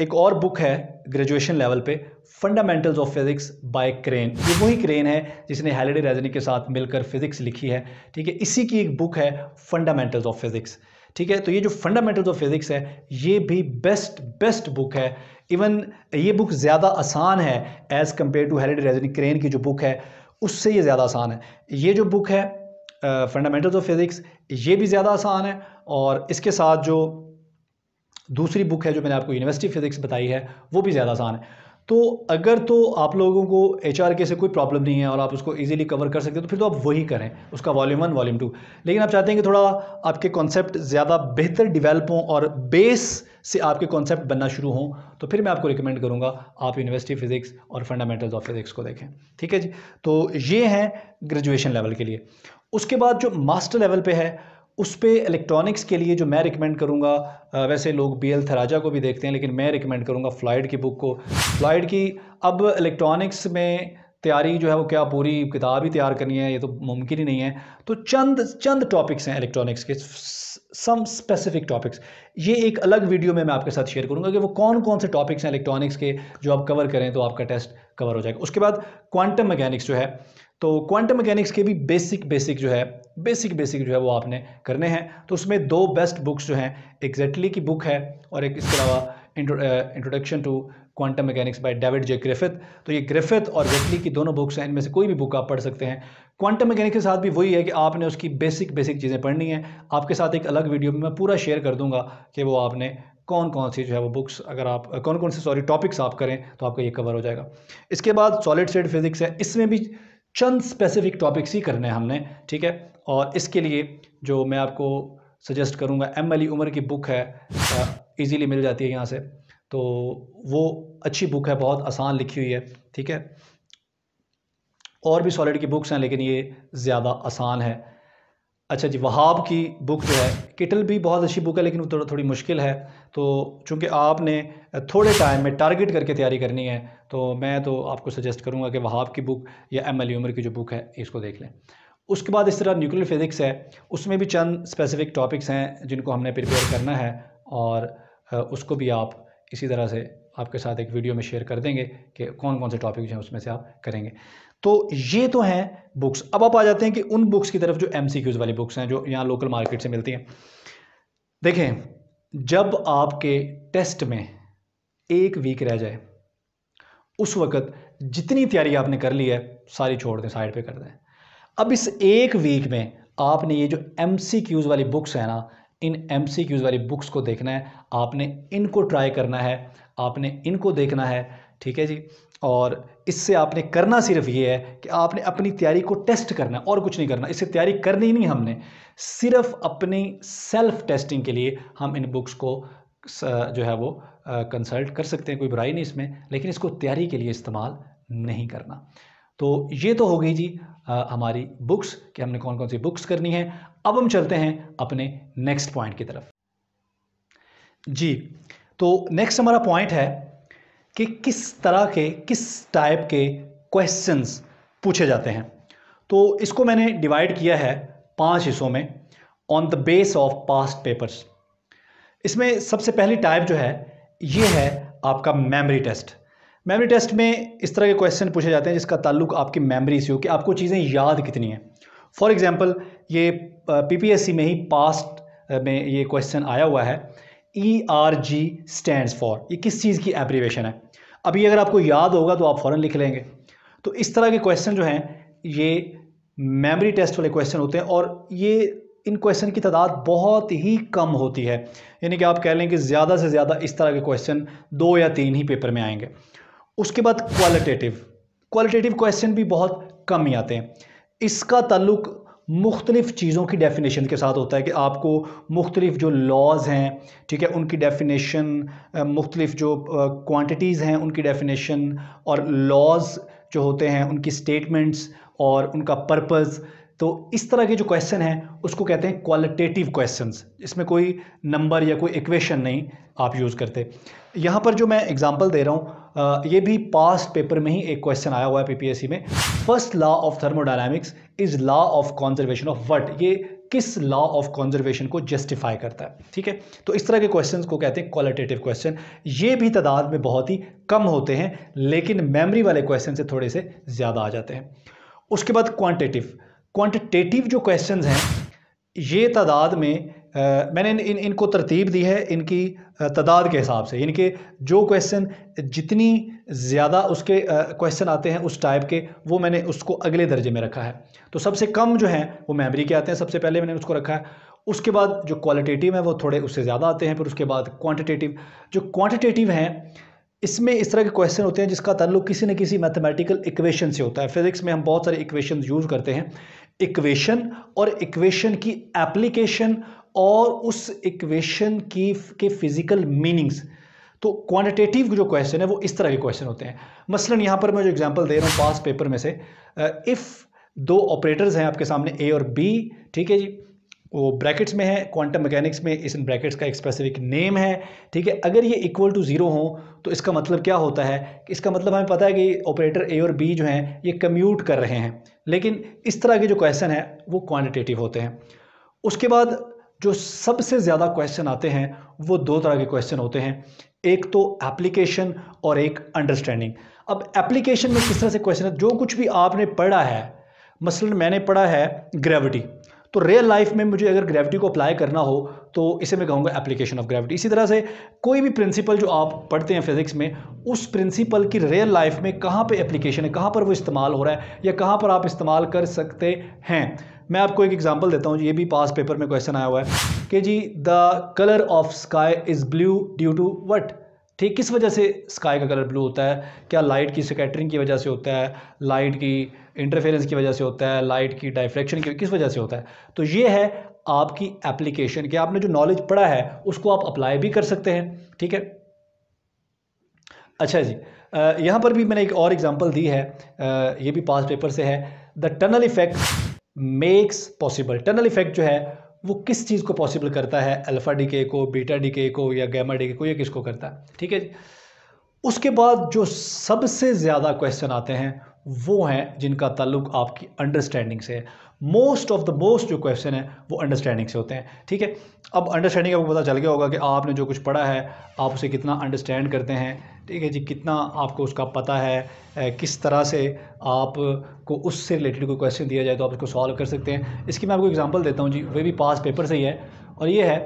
एक और बुक है ग्रेजुएशन लेवल पे fundamentals of physics by Krane ये वही क्रेन है जिसने हैलिडे रेजनी के साथ मिलकर फिज़िक्स लिखी है ठीक है इसी की एक बुक है फंडामेंटल्स ऑफ फिज़िक्स ठीक है तो ये जो फंडामेंटल्स ऑफ फिज़िक्स है ये भी बेस्ट बेस्ट बुक है इवन ये बुक ज़्यादा आसान है as compare to Halliday Resnick Krane की जो बुक है उससे ये ज़्यादा आसान है ये जो बुक है फंडामेंटल्स ऑफ फिज़िक्स ये भी ज़्यादा आसान है और इसके साथ जो दूसरी बुक है जो मैंने आपको यूनिवर्सिटी फिज़िक्स बताई है वो भी ज़्यादा आसान है तो अगर तो आप लोगों को एच के से कोई प्रॉब्लम नहीं है और आप उसको इजीली कवर कर सकते हैं तो फिर तो आप वही करें उसका वॉल्यूम वन वॉल्यूम टू लेकिन आप चाहते हैं कि थोड़ा आपके कॉन्सेप्ट ज़्यादा बेहतर डिवेल्प हों और बेस से आपके कॉन्सेप्ट बनना शुरू हों तो फिर मैं आपको रिकमेंड करूँगा आप यूनिवर्सिटी फ़िज़िक्स और फंडामेंटल्स ऑफ फिज़िक्स को देखें ठीक है जी तो ये हैं ग्रेजुएशन लेवल के लिए उसके बाद जो मास्टर लेवल पर है उस पर इलेक्ट्रॉनिक्स के लिए जो मैं रिकमेंड करूँगा वैसे लोग बी एल थराजा को भी देखते हैं लेकिन मैं रिकमेंड करूँगा फ्लाइड की बुक को फ्लाइड की अब इलेक्ट्रॉनिक्स में तैयारी जो है वो क्या पूरी किताब ही तैयार करनी है ये तो मुमकिन ही नहीं है तो चंद चंद टॉपिक्स हैं इलेक्ट्रॉनिक्स के सम स्पेसिफिक टॉपिक्स ये एक अलग वीडियो में मैं आपके साथ शेयर करूंगा कि वो कौन कौन से टॉपिक्स हैं इलेक्ट्रॉनिक्स के जो आप कवर करें तो आपका टेस्ट कवर हो जाएगा उसके बाद क्वांटम मैकेनिक्स जो है तो क्वांटम मैकेनिक्स के भी बेसिक बेसिक जो है बेसिक बेसिक जो है वो आपने करने हैं तो उसमें दो बेस्ट बुक्स जो हैं एग्जैक्टली की बुक है और एक इसके अलावा introduction to quantum mechanics by David J Griffith तो ये ग्रिफिथ और जेटली की दोनों बुक्स हैं इनमें से कोई भी बुक आप पढ़ सकते हैं क्वांटम मैकेनिक्स के साथ भी वही है कि आपने उसकी बेसिक बेसिक चीज़ें पढ़नी है आपके साथ एक अलग वीडियो में मैं पूरा शेयर कर दूंगा कि वो आपने कौन कौन सी जो है वो बुक्स अगर आप कौन कौन से सॉरी टॉपिक्स आप करें तो आपका ये कवर हो जाएगा इसके बाद सॉलिड सेट फिजिक्स है इसमें भी चंद स्पेसिफिक टॉपिक्स ही करने हैं हमने ठीक है और इसके लिए जो मैं आपको सजेस्ट करूँगा एम अली उमर की बुक है ईजीली मिल जाती है यहाँ से तो वो अच्छी बुक है बहुत आसान लिखी हुई है ठीक है और भी सॉलिड की बुक्स हैं लेकिन ये ज़्यादा आसान है अच्छा जी वहाब की बुक जो है किटल भी बहुत अच्छी बुक है लेकिन वो थोड़ा थोड़ी मुश्किल है तो चूँकि आपने थोड़े टाइम में टारगेट करके तैयारी करनी है तो मैं तो आपको सजेस्ट करूँगा कि वहाब की बुक या एम एल उमर की जो बुक है इसको देख लें उसके बाद इस तरह न्यूक्लियर फिज़िक्स है उसमें भी चंद स्पेसिफिक टॉपिक्स हैं जिनको हमने प्रिपेयर करना है और उसको भी आप इसी तरह से आपके साथ एक वीडियो में शेयर कर देंगे कि कौन कौन से टॉपिक हैं उसमें से आप करेंगे तो ये तो हैं बुक्स अब आप आ जाते हैं कि उन बुक्स की तरफ जो एम वाली बुक्स हैं जो यहाँ लोकल मार्केट से मिलती हैं देखें जब आपके टेस्ट में एक वीक रह जाए उस वक्त जितनी तैयारी आपने कर ली है सारी छोड़ दें साइड पे कर दें अब इस एक वीक में आपने ये जो एम वाली बुक्स हैं ना इन एम वाली बुक्स को देखना है आपने इनको ट्राई करना है आपने इनको देखना है ठीक है जी और इससे आपने करना सिर्फ ये है कि आपने अपनी तैयारी को टेस्ट करना है और कुछ नहीं करना इससे तैयारी करनी ही नहीं हमने सिर्फ अपनी सेल्फ टेस्टिंग के लिए हम इन बुक्स को जो है वो कंसल्ट कर सकते हैं कोई बुराई नहीं इसमें लेकिन इसको तैयारी के लिए इस्तेमाल नहीं करना तो ये तो हो गई जी आ, हमारी बुक्स कि हमने कौन कौन सी बुक्स करनी है अब हम चलते हैं अपने नेक्स्ट पॉइंट की तरफ जी तो नेक्स्ट हमारा पॉइंट है कि किस तरह के किस टाइप के क्वेश्चंस पूछे जाते हैं तो इसको मैंने डिवाइड किया है पांच हिस्सों में on the base of past papers इसमें सबसे पहली टाइप जो है ये है आपका मेमोरी टेस्ट मेमोरी टेस्ट में इस तरह के क्वेश्चन पूछे जाते हैं जिसका ताल्लुक आपकी मेमोरी से हो कि आपको चीज़ें याद कितनी हैं फॉर एग्ज़ाम्पल ये पीपीएससी में ही पास्ट में ये क्वेश्चन आया हुआ है E R G stand for ये किस चीज़ की एप्रीवेशन है अभी अगर आपको याद होगा तो आप फ़ौरन लिख लेंगे तो इस तरह के क्वेश्चन जो हैं ये मेमोरी टेस्ट वाले क्वेश्चन होते हैं और ये इन क्वेश्चन की तादाद बहुत ही कम होती है यानी कि आप कह लें कि ज़्यादा से ज़्यादा इस तरह के क्वेश्चन दो या तीन ही पेपर में आएंगे उसके बाद क्वालिटेटिव क्वालिटेटिव क्वेश्चन भी बहुत कम ही आते हैं इसका ताल्लुक मुख्तलिफ़ चीज़ों की डेफिनेशन के साथ होता है कि आपको मुख्तलिफ़ जो लॉज हैं ठीक है उनकी डेफिनेशन मुख्तलिफ़ जो क्वांटिटीज़ हैं उनकी डेफिनेशन और लॉज जो होते हैं उनकी स्टेटमेंट्स और उनका पर्पज़ तो इस तरह के जो क्वेश्चन हैं उसको कहते हैं क्वालिटेटिव क्वेश्चन इसमें कोई नंबर या कोई इक्वेशन नहीं आप यूज़ करते यहाँ पर जो मैं एग्जाम्पल दे रहा हूँ ये भी पास्ट पेपर में ही एक क्वेश्चन आया हुआ है पीपीएससी में first law of thermodynamics is law of conservation of what ये किस लॉ ऑफ कॉन्जर्वेशन को जस्टिफाई करता है ठीक है तो इस तरह के क्वेश्चन को कहते हैं क्वालिटेटिव क्वेश्चन ये भी तादाद में बहुत ही कम होते हैं लेकिन मेमरी वाले क्वेश्चन से थोड़े से ज़्यादा आ जाते हैं उसके बाद क्वांटिटिव क्वांटिटेटिव जो क्वेश्चन हैं ये तादाद में आ, मैंने इन, इन इनको तरतीब दी है इनकी तादाद के हिसाब से इनके जो क्वेश्चन जितनी ज़्यादा उसके क्वेश्चन आते हैं उस टाइप के वो मैंने उसको अगले दर्जे में रखा है तो सबसे कम जो हैं वो मेमोरी के आते हैं सबसे पहले मैंने उसको रखा है उसके बाद जो क्वालिटेटिव है वो थोड़े उससे ज़्यादा आते हैं फिर उसके बाद क्वान्टिटेटिव जो क्वान्टिटेटिव हैं इसमें इस तरह के क्वेश्चन होते हैं जिसका ताल्लुक किसी न किसी मैथमेटिकल इक्वेशन से होता है फिज़िक्स में हम बहुत सारे इक्वेशन यूज़ करते हैं इक्वेशन और इक्वेशन की एप्लीकेशन और उस इक्वेशन की के फिजिकल मीनिंग्स तो क्वांटिटेटिव जो क्वेश्चन है वो इस तरह के क्वेश्चन होते हैं मसलन यहाँ पर मैं जो एग्जांपल दे रहा हूँ पास पेपर में से इफ़ दो ऑपरेटर्स हैं आपके सामने ए और बी ठीक है जी वो ब्रैकेट्स में है क्वांटम मैकेनिक्स में इस ब्रैकेट्स का एक स्पेसिफिक नेम है ठीक है अगर ये इक्वल टू ज़ीरो हो तो इसका मतलब क्या होता है इसका मतलब हमें पता है कि ऑपरेटर ए और बी जो हैं ये कम्यूट कर रहे हैं लेकिन इस तरह के जो क्वेश्चन हैं वो क्वान्टिटेटिव होते हैं उसके बाद जो सबसे ज़्यादा क्वेश्चन आते हैं वो दो तरह के क्वेश्चन होते हैं एक तो एप्लीकेशन और एक अंडरस्टैंडिंग अब एप्लीकेशन में किस तरह से क्वेश्चन है जो कुछ भी आपने पढ़ा है मसलन मैंने पढ़ा है ग्रेविटी तो रियल लाइफ में मुझे अगर ग्रेविटी को अप्लाई करना हो तो इसे मैं कहूँगा एप्लीकेशन ऑफ ग्रेविटी इसी तरह से कोई भी प्रिंसिपल जो आप पढ़ते हैं फिज़िक्स में उस प्रिंसिपल की रियल लाइफ में कहाँ पे एप्लीकेशन है कहाँ पर वो इस्तेमाल हो रहा है या कहाँ पर आप इस्तेमाल कर सकते हैं मैं आपको एक एग्जाम्पल देता हूँ ये भी पास पेपर में क्वेश्चन आया हुआ है कि जी the colour of sky is blue due to what ठीक किस वजह से स्काई का कलर ब्लू होता है क्या लाइट की स्कैटरिंग की वजह से होता है लाइट की इंटरफेरेंस की वजह से होता है लाइट की डायफ्रेक्शन की किस वजह से होता है तो ये है आपकी एप्लीकेशन कि आपने जो नॉलेज पढ़ा है उसको आप अप्लाई भी कर सकते हैं ठीक है अच्छा जी यहाँ पर भी मैंने एक और एग्जांपल दी है ये भी पास पेपर से है the tunnel effect makes possible tunnel effect जो है वो किस चीज़ को पॉसिबल करता है अल्फ़ा डीके को बीटा डीके को या गैमा डीके को या किसको करता है ठीक है उसके बाद जो सबसे ज़्यादा क्वेश्चन आते हैं वो हैं जिनका ताल्लुक आपकी अंडरस्टैंडिंग से है मोस्ट ऑफ द मोस्ट जो क्वेश्चन है वो अंडरस्टैंडिंग से होते हैं ठीक है अब अंडरस्टैंडिंग आपको पता चल गया होगा कि आपने जो कुछ पढ़ा है आप उसे कितना अंडरस्टैंड करते हैं ठीक है जी कितना आपको उसका पता है किस तरह से आप को उससे रिलेटेड कोई क्वेश्चन दिया जाए तो आप उसको सॉल्व कर सकते हैं इसकी मैं आपको एग्जाम्पल देता हूँ जी वे भी पास पेपर से ही है और ये है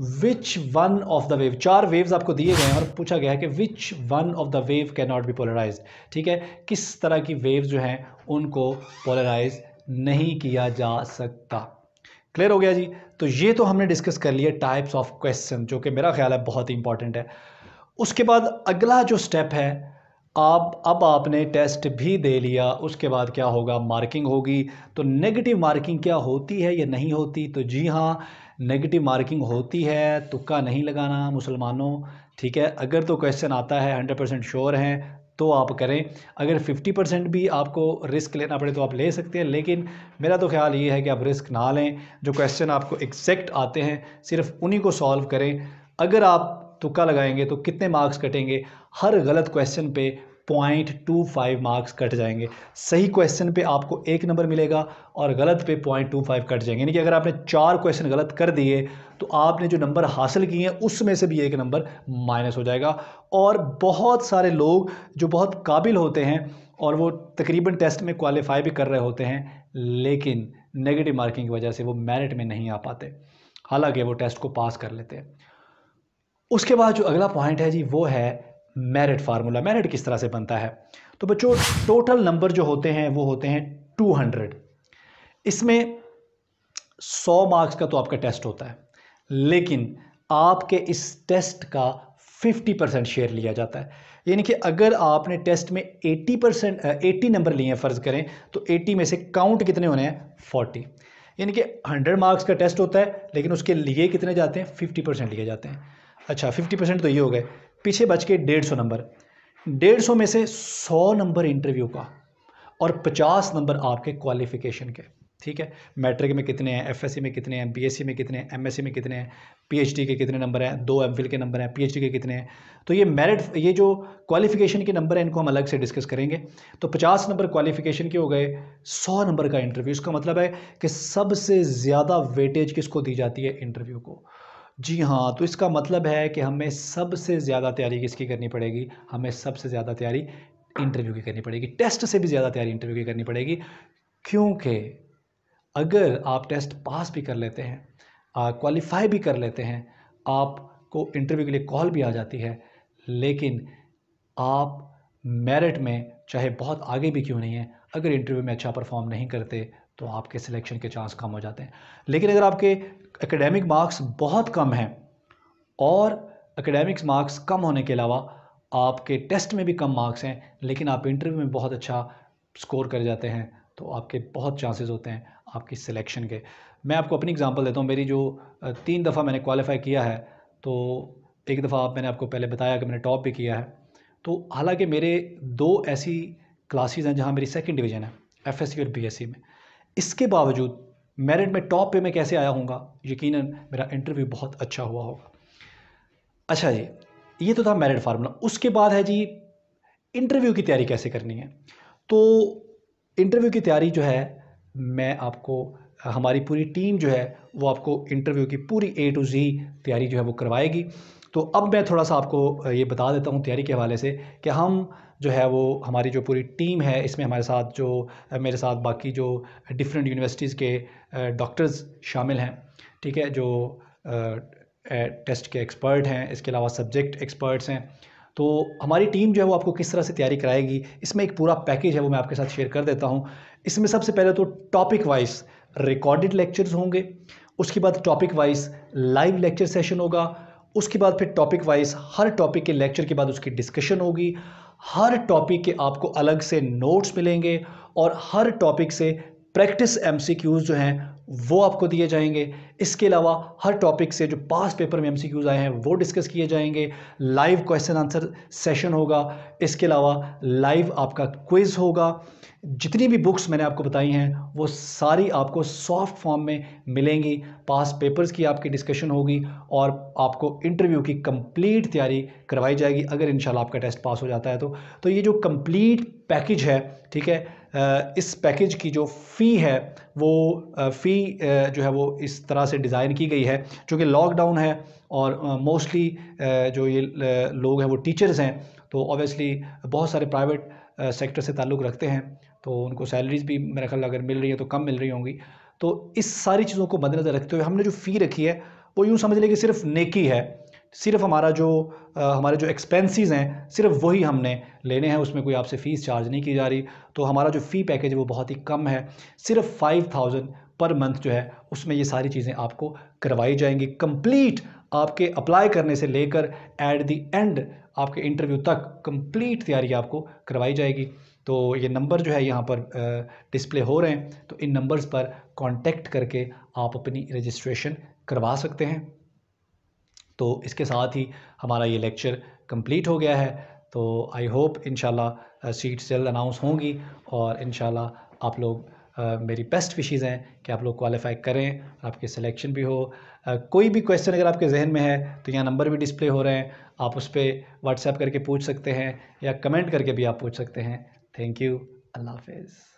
which one of the wave चार वेव्स आपको दिए गए हैं और पूछा गया है कि which one of the wave can not be polarise ठीक है किस तरह की वेव जो हैं उनको पोलराइज नहीं किया जा सकता क्लियर हो गया जी तो ये तो हमने डिस्कस कर लिया टाइप्स ऑफ क्वेश्चन जो कि मेरा ख्याल है बहुत ही इंपॉर्टेंट है उसके बाद अगला जो स्टेप है आप अब आपने टेस्ट भी दे लिया उसके बाद क्या होगा मार्किंग होगी तो नेगेटिव मार्किंग क्या होती है या नहीं होती तो जी हाँ नेगेटिव मार्किंग होती है तुक्का नहीं लगाना मुसलमानों ठीक है अगर तो क्वेश्चन आता है हंड्रेड परसेंट श्योर हैं तो आप करें अगर 50 परसेंट भी आपको रिस्क लेना पड़े तो आप ले सकते हैं लेकिन मेरा तो ख्याल ये है कि आप रिस्क ना लें जो क्वेश्चन आपको एग्जैक्ट आते हैं सिर्फ उन्हीं को सॉल्व करें अगर आप तुक्का लगाएंगे तो कितने मार्क्स कटेंगे हर गलत क्वेश्चन पे point two five marks cut जाएंगे सही क्वेश्चन पे आपको एक नंबर मिलेगा और गलत पे पॉइंट टू फाइव कट जाएंगे यानी कि अगर आपने चार क्वेश्चन गलत कर दिए तो आपने जो नंबर हासिल किए हैं उसमें से भी एक नंबर माइनस हो जाएगा और बहुत सारे लोग जो बहुत काबिल होते हैं और वो तकरीबन टेस्ट में क्वालिफाई भी कर रहे होते हैं लेकिन नेगेटिव मार्किंग की वजह से वो मेरिट में नहीं आ पाते हालांकि वो टेस्ट को पास कर लेते हैं उसके बाद जो अगला पॉइंट है जी वो है मेरिट फार्मूला मेरिट किस तरह से बनता है तो बच्चों टोटल नंबर जो होते हैं वो होते हैं 200 इसमें 100 मार्क्स का तो आपका टेस्ट होता है लेकिन आपके इस टेस्ट का 50 परसेंट शेयर लिया जाता है यानी कि अगर आपने टेस्ट में 80 परसेंट एटी नंबर लिए हैं फ़र्ज़ करें तो 80 में से काउंट कितने होने हैं 40 यानी कि 100 मार्क्स का टेस्ट होता है लेकिन उसके लिए कितने जाते हैं 50 परसेंट लिए जाते हैं अच्छा 50 परसेंट तो ये हो गए पीछे बच के डेढ़ सौ नंबर डेढ़ सौ में से सौ नंबर इंटरव्यू का और पचास नंबर आपके क्वालिफिकेशन के ठीक है मैट्रिक में कितने हैं एफएससी में कितने हैं बीएससी में कितने हैं एमएससी में कितने हैं पीएचडी के कितने नंबर हैं दो एमफिल के नंबर हैं पीएचडी के कितने हैं तो ये मेरिट ये जो क्वालिफिकेशन के नंबर हैं इनको हम अलग से डिस्कस करेंगे तो 50 नंबर क्वालिफिकेशन के हो गए 100 नंबर का इंटरव्यू इसका मतलब है कि सबसे ज़्यादा वेटेज किसको दी जाती है इंटरव्यू को जी हाँ तो इसका मतलब है कि हमें सबसे ज़्यादा तैयारी किसकी करनी पड़ेगी हमें सबसे ज़्यादा तैयारी इंटरव्यू की करनी पड़ेगी टेस्ट से भी ज़्यादा तैयारी इंटरव्यू की करनी पड़ेगी क्योंकि अगर आप टेस्ट पास भी कर लेते हैं क्वालिफाई भी कर लेते हैं आपको इंटरव्यू के लिए कॉल भी आ जाती है लेकिन आप मेरिट में चाहे बहुत आगे भी क्यों नहीं है अगर इंटरव्यू में अच्छा परफॉर्म नहीं करते तो आपके सिलेक्शन के चांस कम हो जाते हैं लेकिन अगर आपके एकेडमिक मार्क्स बहुत कम हैं और एकेडमिक्स मार्क्स कम होने के अलावा आपके टेस्ट में भी कम मार्क्स हैं लेकिन आप इंटरव्यू में बहुत अच्छा स्कोर कर जाते हैं तो आपके बहुत चांसेस होते हैं आपकी सिलेक्शन के मैं आपको अपनी एग्जांपल देता हूँ मेरी जो तीन दफ़ा मैंने क्वालिफ़ाई किया है तो एक दफ़ा आप मैंने आपको पहले बताया कि मैंने टॉप भी किया है तो हालांकि मेरे दो ऐसी क्लासेस हैं जहाँ मेरी सेकंड डिवीज़न है एफएससी और बीएससी में इसके बावजूद मेरिट में टॉप पे मैं कैसे आया हूँगा यकीन मेरा इंटरव्यू बहुत अच्छा हुआ होगा अच्छा जी ये तो था मेरिट फार्मूला उसके बाद है जी इंटरव्यू की तैयारी कैसे करनी है तो इंटरव्यू की तैयारी जो है मैं आपको हमारी पूरी टीम जो है वो आपको इंटरव्यू की पूरी ए टू जी तैयारी जो है वो करवाएगी तो अब मैं थोड़ा सा आपको ये बता देता हूँ तैयारी के हवाले से कि हम जो है वो हमारी जो पूरी टीम है इसमें हमारे साथ जो मेरे साथ बाकी जो डिफरेंट यूनिवर्सिटीज़ के डॉक्टर्स शामिल हैं ठीक है जो टेस्ट के एक्सपर्ट हैं इसके अलावा सब्जेक्ट एक्सपर्ट्स हैं तो हमारी टीम जो है वो आपको किस तरह से तैयारी कराएगी इसमें एक पूरा पैकेज है वो मैं आपके साथ शेयर कर देता हूँ इसमें सबसे पहले तो टॉपिक वाइज रिकॉर्डेड लेक्चर्स होंगे उसके बाद topic wise live lecture session होगा उसके बाद फिर टॉपिक वाइज हर टॉपिक के लेक्चर के बाद उसकी डिस्कशन होगी हर टॉपिक के आपको अलग से नोट्स मिलेंगे और हर टॉपिक से प्रैक्टिस एमसीक्यूज जो हैं वो आपको दिए जाएंगे इसके अलावा हर टॉपिक से जो पास पेपर में एमसीक्यूज आए हैं वो डिस्कस किए जाएंगे लाइव क्वेश्चन आंसर सेशन होगा इसके अलावा लाइव आपका क्विज़ होगा जितनी भी बुक्स मैंने आपको बताई हैं वो सारी आपको सॉफ्ट फॉर्म में मिलेंगी पास पेपर्स की आपकी डिस्कशन होगी और आपको इंटरव्यू की कंप्लीट तैयारी करवाई जाएगी अगर इंशाल्लाह आपका टेस्ट पास हो जाता है तो तो ये जो कंप्लीट पैकेज है ठीक है इस पैकेज की जो फ़ी है वो फ़ी जो है वो इस तरह से डिज़ाइन की गई है चूँकि लॉकडाउन है और मोस्टली जो ये लोग हैं वो टीचर्स हैं तो ऑब्वियसली बहुत सारे प्राइवेट सेक्टर से ताल्लुक़ रखते हैं तो उनको सैलरीज भी मेरा ख्याल अगर मिल रही है तो कम मिल रही होंगी तो इस सारी चीज़ों को मद्देनज़र रखते हुए हमने जो फ़ी रखी है वो यूँ समझ लें कि सिर्फ नेकी है सिर्फ हमारा जो आ, हमारे जो एक्सपेंसेस हैं सिर्फ वही हमने लेने हैं उसमें कोई आपसे फ़ीस चार्ज नहीं की जा रही तो हमारा जो फ़ी पैकेज है वो बहुत ही कम है सिर्फ फाइव थाउजेंड पर मंथ जो है उसमें ये सारी चीज़ें आपको करवाई जाएंगी कंप्लीट आपके अप्लाई करने से लेकर एट दी एंड आपके इंटरव्यू तक कंप्लीट तैयारी आपको करवाई जाएगी तो ये नंबर जो है यहाँ पर डिस्प्ले हो रहे हैं तो इन नंबर्स पर कांटेक्ट करके आप अपनी रजिस्ट्रेशन करवा सकते हैं तो इसके साथ ही हमारा ये लेक्चर कंप्लीट हो गया है तो आई होप इन सीट्स जल्द अनाउंस होंगी और इन आप लोग मेरी बेस्ट विशेज़ हैं कि आप लोग क्वालिफाई करें आपके सिलेक्शन भी हो कोई भी क्वेश्चन अगर आपके जहन में है तो यहाँ नंबर भी डिस्प्ले हो रहे हैं आप उस पर व्हाट्सएप करके पूछ सकते हैं या कमेंट करके भी आप पूछ सकते हैं थैंक यू अल्लाह हाफिज़